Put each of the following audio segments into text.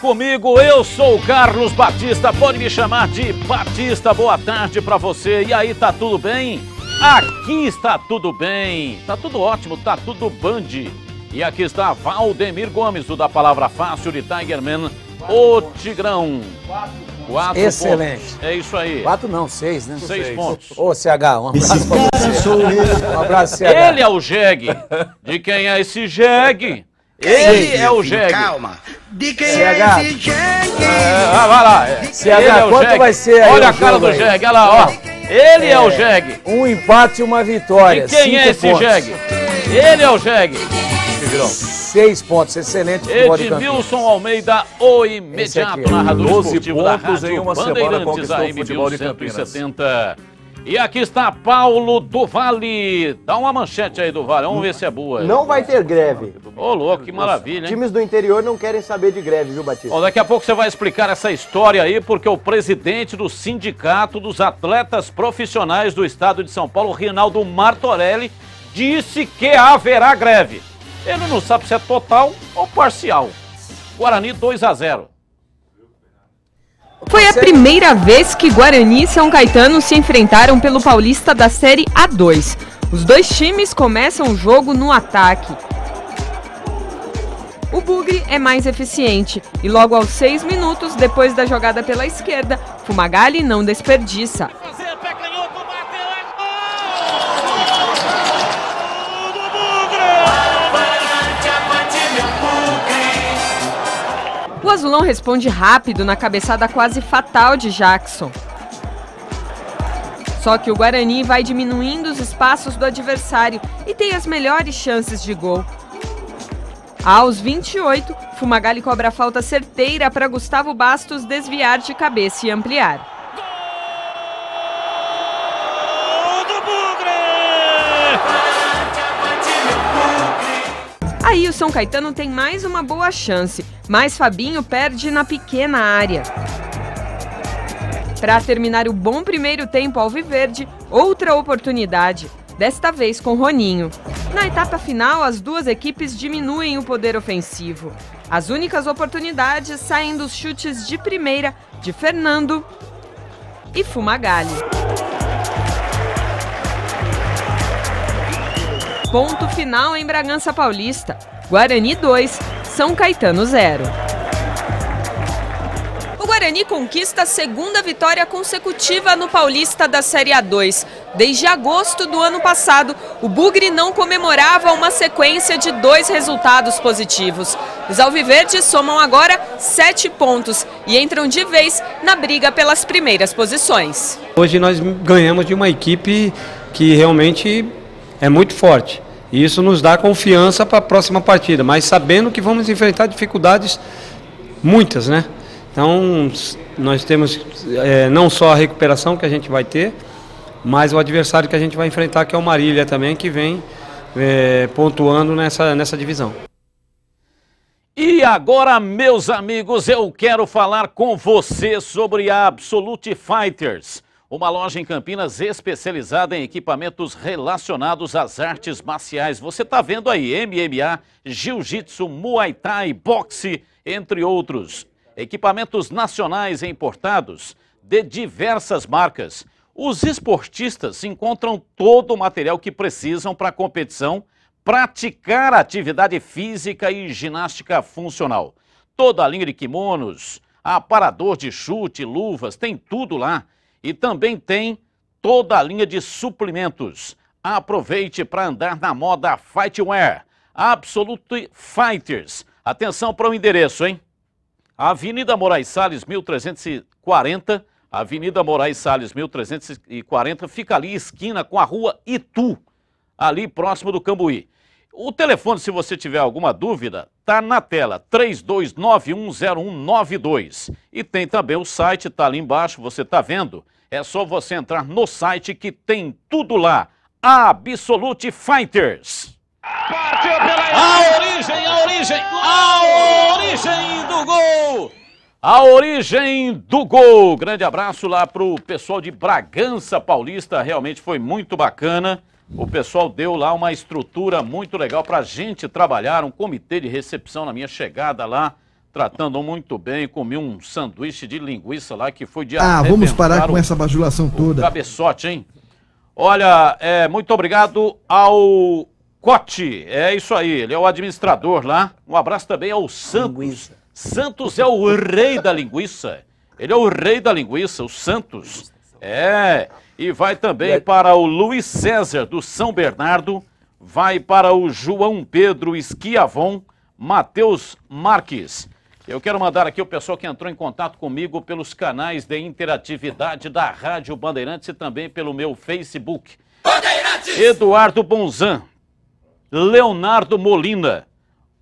comigo, eu sou o Carlos Batista, pode me chamar de Batista. Boa tarde para você. E aí, tá tudo bem? Aqui está tudo bem. Tá tudo ótimo, tá tudo band. E aqui está Valdemir Gomes, o da Palavra Fácil de Tigerman, o Tigrão. Quatro. Excelente. Pontos. É isso aí. Quatro não, seis, né? Seis, seis. pontos. Ô, CH, um abraço você. Um abraço, CH. Ele é o jegue. De quem é esse jegue? É Ele é o jegue. Calma. De quem CH. é esse jegue? ah, ah vai lá. É. CH, é quanto jegue. vai ser aí? Olha a cara do jegue, olha lá, ó. É? Ele é, o jegue. Um empate e uma vitória. De quem é esse pontos. jegue? Ele é o jegue. Seis pontos, excelente Edmilson Almeida, o imediato narrador 12 esportivo pontos da Rádio em uma semana conquistou o futebol de Campinas. E aqui está Paulo do Vale. Dá uma manchete aí do Vale, vamos ver se é boa. Não vai ter greve. Ô, oh, louco, que maravilha, hein? Times do interior não querem saber de greve, viu, Batista? Bom, daqui a pouco você vai explicar essa história aí, porque o presidente do Sindicato dos Atletas Profissionais do Estado de São Paulo, Rinaldo Martorelli, disse que haverá greve. Ele não sabe se é total ou parcial. Guarani 2 a 0. Foi a primeira vez que Guarani e São Caetano se enfrentaram pelo Paulista da Série A2. Os dois times começam o jogo no ataque. O Bugre é mais eficiente e logo aos seis minutos, depois da jogada pela esquerda, Fumagalli não desperdiça. Azulão responde rápido na cabeçada quase fatal de Jackson. Só que o Guarani vai diminuindo os espaços do adversário e tem as melhores chances de gol. Aos 28, Fumagalli cobra a falta certeira para Gustavo Bastos desviar de cabeça e ampliar. Aí o São Caetano tem mais uma boa chance, mas Fabinho perde na pequena área. Para terminar o bom primeiro tempo ao Viverde, outra oportunidade, desta vez com Roninho. Na etapa final, as duas equipes diminuem o poder ofensivo. As únicas oportunidades saem dos chutes de primeira de Fernando e Fumagalli. Ponto final em Bragança Paulista. Guarani 2, São Caetano 0. O Guarani conquista a segunda vitória consecutiva no Paulista da Série A2. Desde agosto do ano passado, o Bugre não comemorava uma sequência de dois resultados positivos. Os alviverdes somam agora sete pontos e entram de vez na briga pelas primeiras posições. Hoje nós ganhamos de uma equipe que realmente é muito forte. E isso nos dá confiança para a próxima partida, mas sabendo que vamos enfrentar dificuldades muitas, né? Então, nós temos é, não só a recuperação que a gente vai ter, mas o adversário que a gente vai enfrentar, que é o Marília também, que vem é, pontuando nessa, nessa divisão. E agora, meus amigos, eu quero falar com você sobre a Absolute Fighters uma loja em Campinas especializada em equipamentos relacionados às artes marciais. Você está vendo aí MMA, jiu-jitsu, muay thai, boxe, entre outros. Equipamentos nacionais e importados de diversas marcas. Os esportistas encontram todo o material que precisam para a competição, praticar atividade física e ginástica funcional. Toda a linha de kimonos, aparador de chute, luvas, tem tudo lá e também tem toda a linha de suplementos. Aproveite para andar na moda Fightwear. Absolute Fighters. Atenção para o endereço, hein? Avenida Moraes Salles, 1340. Avenida Moraes Salles, 1340. Fica ali, esquina com a rua Itu, ali próximo do Cambuí. O telefone, se você tiver alguma dúvida, Tá na tela, 32910192. E tem também o site, tá ali embaixo, você tá vendo. É só você entrar no site que tem tudo lá. Absolute Fighters. Partiu pela a origem, a origem, a origem do gol. A origem do gol. Grande abraço lá pro pessoal de Bragança Paulista, realmente foi muito bacana. O pessoal deu lá uma estrutura muito legal para a gente trabalhar, um comitê de recepção na minha chegada lá, tratando muito bem, comi um sanduíche de linguiça lá que foi de Ah, vamos parar com o, essa bajulação toda. Cabeçote, hein? Olha, é, muito obrigado ao Cote, é isso aí, ele é o administrador lá. Um abraço também ao Santos. Linguiça. Santos é o rei da linguiça. Ele é o rei da linguiça, o Santos. É, e vai também para o Luiz César do São Bernardo, vai para o João Pedro Esquiavon, Matheus Marques. Eu quero mandar aqui o pessoal que entrou em contato comigo pelos canais de interatividade da Rádio Bandeirantes e também pelo meu Facebook. Bandeirantes! Eduardo Bonzan, Leonardo Molina,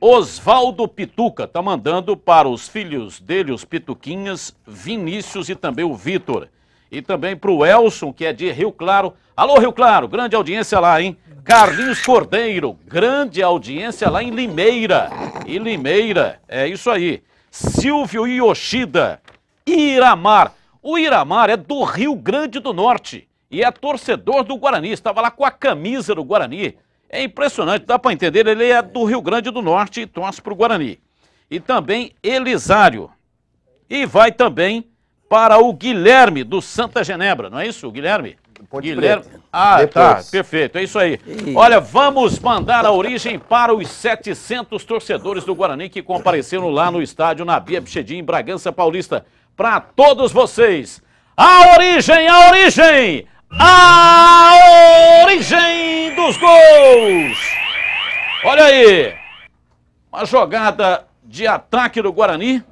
Osvaldo Pituca, tá mandando para os filhos dele, os Pituquinhas, Vinícius e também o Vitor. E também para o Elson, que é de Rio Claro. Alô, Rio Claro, grande audiência lá, hein? Carlinhos Cordeiro, grande audiência lá em Limeira. E Limeira, é isso aí. Silvio Yoshida, Iramar. O Iramar é do Rio Grande do Norte e é torcedor do Guarani. Estava lá com a camisa do Guarani. É impressionante, dá para entender. Ele é do Rio Grande do Norte e torce para o Guarani. E também Elisário. E vai também para o Guilherme, do Santa Genebra, não é isso, Guilherme? Ponte Guilherme. Ah, tá, Depois. tá, perfeito, é isso aí. Olha, vamos mandar a origem para os 700 torcedores do Guarani que compareceram lá no estádio na Bia Bichedim, em Bragança Paulista. Para todos vocês, a origem, a origem, a origem dos gols! Olha aí, uma jogada de ataque do Guarani,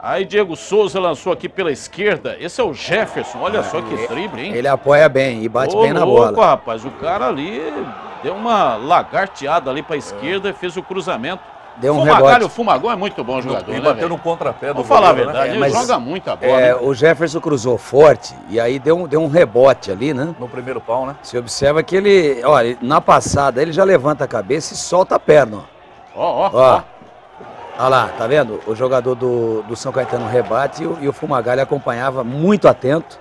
Aí Diego Souza lançou aqui pela esquerda. Esse é o Jefferson. Olha só que drible, hein? Ele apoia bem e bate Ô, bem na louco, bola. rapaz. O cara ali deu uma lagarteada ali para a esquerda, fez o cruzamento. Deu um Fumagalho, rebote. Fumagão é muito bom jogador, Ele né, bateu véio? no contrapé do Vou falar a né? verdade, né? ele joga muito a bola. É, O Jefferson cruzou forte e aí deu um, deu um rebote ali, né? No primeiro pau, né? Você observa que ele, olha, na passada ele já levanta a cabeça e solta a perna. Ó, ó, ó. ó. Olha lá, tá vendo? O jogador do, do São Caetano rebate e o, Fumagalli acompanhava muito atento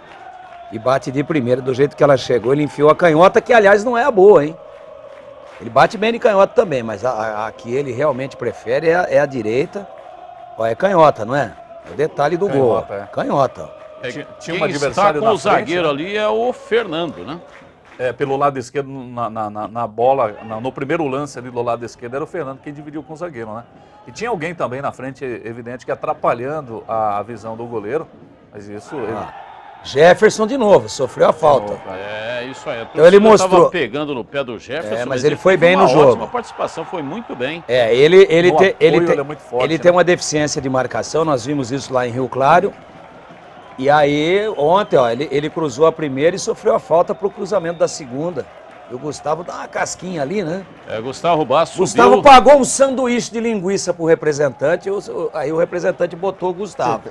e bate de primeira. Do jeito que ela chegou, ele enfiou a canhota, que aliás não é a boa, hein? Ele bate bem de canhota também, mas a, a, a que ele realmente prefere é a, é a direita. Ó, é canhota, não é? É o detalhe do canhota, gol. É. Canhota. É, tinha um adversário está com o zagueiro né? ali é o Fernando, né? é, pelo lado esquerdo na, na, na bola, na, no primeiro lance ali do lado esquerdo, era o Fernando que dividiu com o zagueiro, né? E tinha alguém também na frente, é evidente, que atrapalhando a, visão do goleiro, mas isso... Ah, ele... Jefferson de novo, sofreu a falta. É, é, isso aí. Então ele mostrou. pegando no pé do Jefferson. É, mas, mas ele, ele, foi bem no jogo. A participação foi muito bem. É, ele, ele, apoio, ele, ele, é forte, ele né? tem uma deficiência de marcação, nós vimos isso lá em Rio Claro. E aí, ontem, ó, ele, ele cruzou a primeira e sofreu a falta para o cruzamento da segunda. E o Gustavo dá uma casquinha ali, né? É, Gustavo Basso. Gustavo subiu... pagou um sanduíche de linguiça pro representante, aí o representante botou o Gustavo.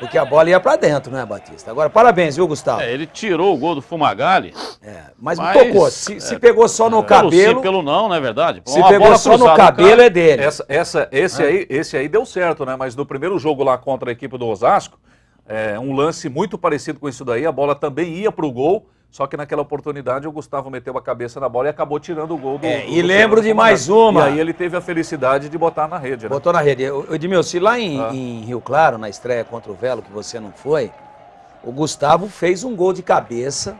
Porque a bola ia para dentro, né, Batista? Agora, parabéns, viu, Gustavo? É, ele tirou o gol do Fumagalli. É, mas, mas tocou. Se, é, se, pegou só no pelo cabelo. Sim, pelo não, não é verdade? Se Uma pegou só no cabelo, é dele. Essa, essa, esse, é. aí, esse aí deu certo, né? Mas no primeiro jogo lá contra a equipe do Osasco, é, um lance muito parecido com isso daí, a bola também ia para o gol, só que naquela oportunidade o Gustavo meteu a cabeça na bola e acabou tirando o gol do. É, do e do lembro de mais uma. E aí ele teve a felicidade de botar na rede. Né? Botou na rede. Edmilson, lá em, ah. em Rio Claro, na estreia contra o Velo, que você não foi, o Gustavo fez um gol de cabeça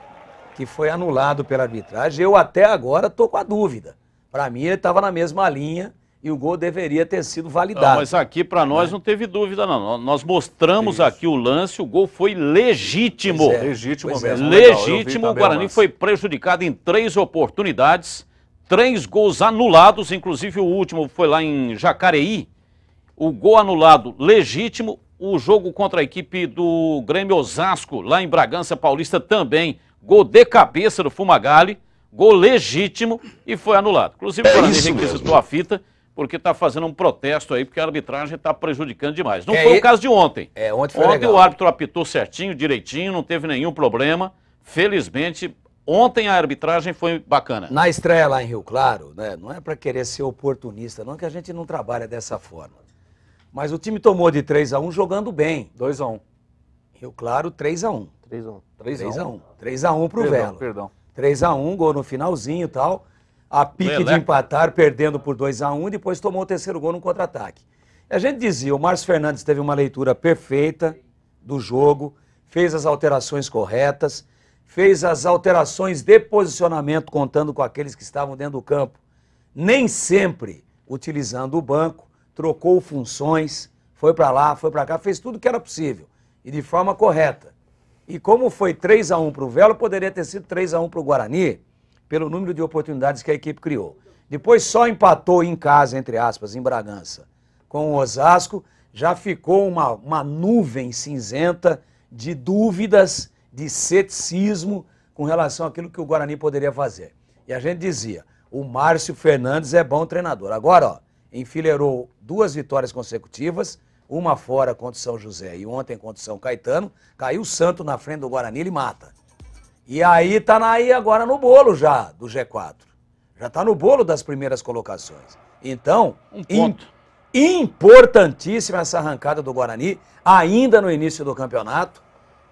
que foi anulado pela arbitragem. Eu até agora estou com a dúvida. Para mim, ele estava na mesma linha e o gol deveria ter sido ah, validado. Não, mas aqui para nós é. não teve dúvida, não. Nós mostramos Isso. aqui o lance, o gol foi legítimo. É. Legítimo pois é. mesmo. É. Legítimo. O Guarani o foi prejudicado em três oportunidades, três gols anulados, inclusive o último foi lá em Jacareí. O gol anulado legítimo. O jogo contra a equipe do Grêmio Osasco, lá em Bragança Paulista, também. Gol de cabeça do Fumagalli, gol legítimo e foi anulado. Inclusive, o é Guarani requisitou mesmo. a fita porque está fazendo um protesto aí, porque a arbitragem está prejudicando demais. Não é foi o caso de ontem. É, ontem foi Ontem legal. o árbitro apitou certinho, direitinho, não teve nenhum problema. Felizmente, ontem a arbitragem foi bacana. Na estreia lá em Rio Claro, né, não é para querer ser oportunista, não, que a gente não trabalha dessa forma. Mas o time tomou de 3 a 1 jogando bem. 2 a 1 Rio Claro, 3 a 1 3 a 1 3 a 1 3 a 1 pro perdão, Velo. Perdão. 3 a 1 gol no finalzinho e tal a pique de empatar, perdendo por 2 a 1 um, depois tomou o terceiro gol no contra-ataque. A gente dizia, o Márcio Fernandes teve uma leitura perfeita do jogo, fez as alterações corretas, fez as alterações de posicionamento contando com aqueles que estavam dentro do campo. Nem sempre utilizando o banco, trocou funções, foi para lá, foi para cá, fez tudo que era possível e de forma correta. E como foi 3 a 1 para o Velo, poderia ter sido 3 a 1 para o Guarani pelo número de oportunidades que a equipe criou. Depois só empatou em casa, entre aspas, em Bragança, com o Osasco, já ficou uma, uma nuvem cinzenta de dúvidas, de ceticismo com relação àquilo que o Guarani poderia fazer. E a gente dizia, o Márcio Fernandes é bom treinador. Agora, ó, enfileirou duas vitórias consecutivas, uma fora contra o São José e ontem contra o São Caetano, caiu o Santo na frente do Guarani, ele mata. E aí tá aí agora no bolo já do G4. Já tá no bolo das primeiras colocações. Então, um ponto. importantíssima essa arrancada do Guarani, ainda no início do campeonato.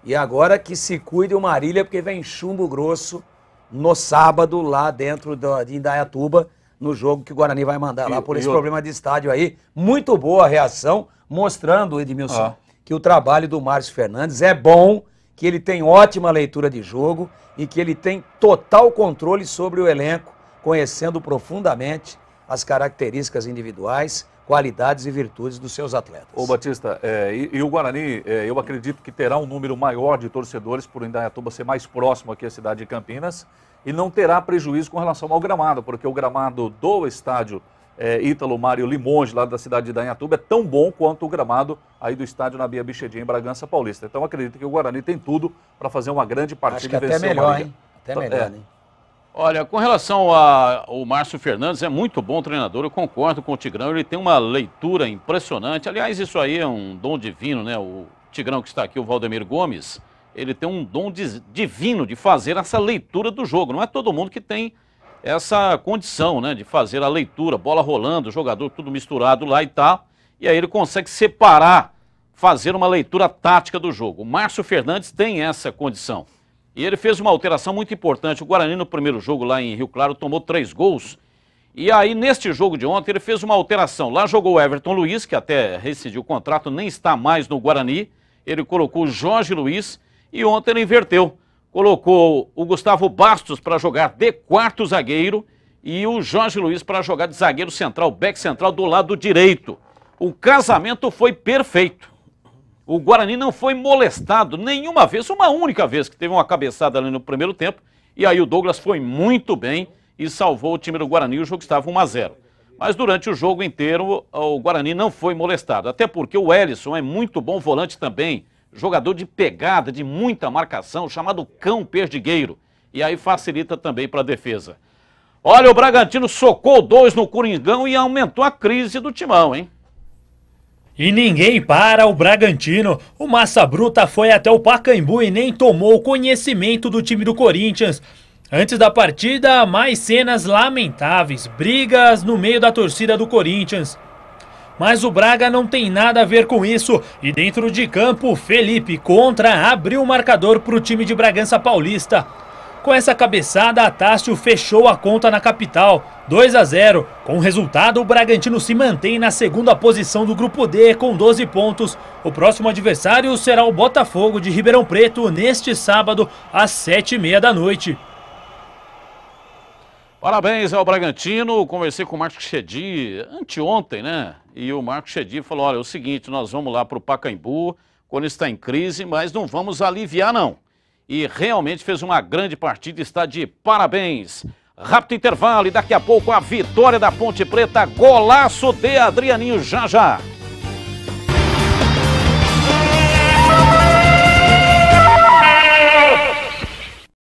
E agora que se cuide o Marília, porque vem chumbo grosso no sábado lá dentro de Indaiatuba, no jogo que o Guarani vai mandar e, lá por esse problema de estádio aí. Muito boa a reação, mostrando, Edmilson, ah. que o trabalho do Márcio Fernandes é bom que ele tem ótima leitura de jogo e que ele tem total controle sobre o elenco, conhecendo profundamente as características individuais, qualidades e virtudes dos seus atletas. Ô Batista, é, e, e, o Guarani, é, eu acredito que terá um número maior de torcedores por Indaiatuba ser mais próximo aqui à cidade de Campinas e não terá prejuízo com relação ao gramado, porque o gramado do estádio é, Ítalo Mário Limonge, lá da cidade de Danhatuba, é tão bom quanto o gramado aí do estádio na Bia Bichedinha, em Bragança Paulista. Então acredito que o Guarani tem tudo para fazer uma grande partida Acho que e vencer até melhor, hein? Até melhor, é. hein? Olha, com relação ao Márcio Fernandes, é muito bom treinador, eu concordo com o Tigrão, ele tem uma leitura impressionante. Aliás, isso aí é um dom divino, né? O Tigrão que está aqui, o Valdemiro Gomes, ele tem um dom divino de fazer essa leitura do jogo. Não é todo mundo que tem essa condição, né, de fazer a leitura, bola rolando, jogador tudo misturado lá e tal, e aí ele consegue separar, fazer uma leitura tática do jogo. O Márcio Fernandes tem essa condição. E ele fez uma alteração muito importante. O Guarani no primeiro jogo lá em Rio Claro tomou três gols. E aí, neste jogo de ontem, ele fez uma alteração. Lá jogou o Everton Luiz, que até rescindiu o contrato, nem está mais no Guarani. Ele colocou o Jorge Luiz e ontem ele inverteu colocou o Gustavo Bastos para jogar de quarto zagueiro e o Jorge Luiz para jogar de zagueiro central, back central do lado direito. O casamento foi perfeito. O Guarani não foi molestado nenhuma vez, uma única vez que teve uma cabeçada ali no primeiro tempo. E aí o Douglas foi muito bem e salvou o time do Guarani. O jogo estava 1 a 0. Mas durante o jogo inteiro o Guarani não foi molestado, até porque o Ellison é muito bom volante também jogador de pegada, de muita marcação, chamado cão perdigueiro. E aí facilita também para a defesa. Olha, o Bragantino socou dois no Coringão e aumentou a crise do timão, hein? E ninguém para o Bragantino. O Massa Bruta foi até o Pacaembu e nem tomou conhecimento do time do Corinthians. Antes da partida, mais cenas lamentáveis, brigas no meio da torcida do Corinthians. Mas o Braga não tem nada a ver com isso. E dentro de campo, Felipe contra abriu o marcador para o time de Bragança Paulista. Com essa cabeçada, a Tássio fechou a conta na capital, 2 a 0. Com o resultado, o Bragantino se mantém na segunda posição do grupo D com 12 pontos. O próximo adversário será o Botafogo de Ribeirão Preto neste sábado às 7h30 da noite. Parabéns ao Bragantino. Conversei com o Marco Chedi anteontem, né? E o Marco Chedi falou: olha, é o seguinte, nós vamos lá para o Pacaembu quando está em crise, mas não vamos aliviar, não. E realmente fez uma grande partida, está de parabéns. Rápido intervalo e daqui a pouco a vitória da Ponte Preta, golaço de Adrianinho já já.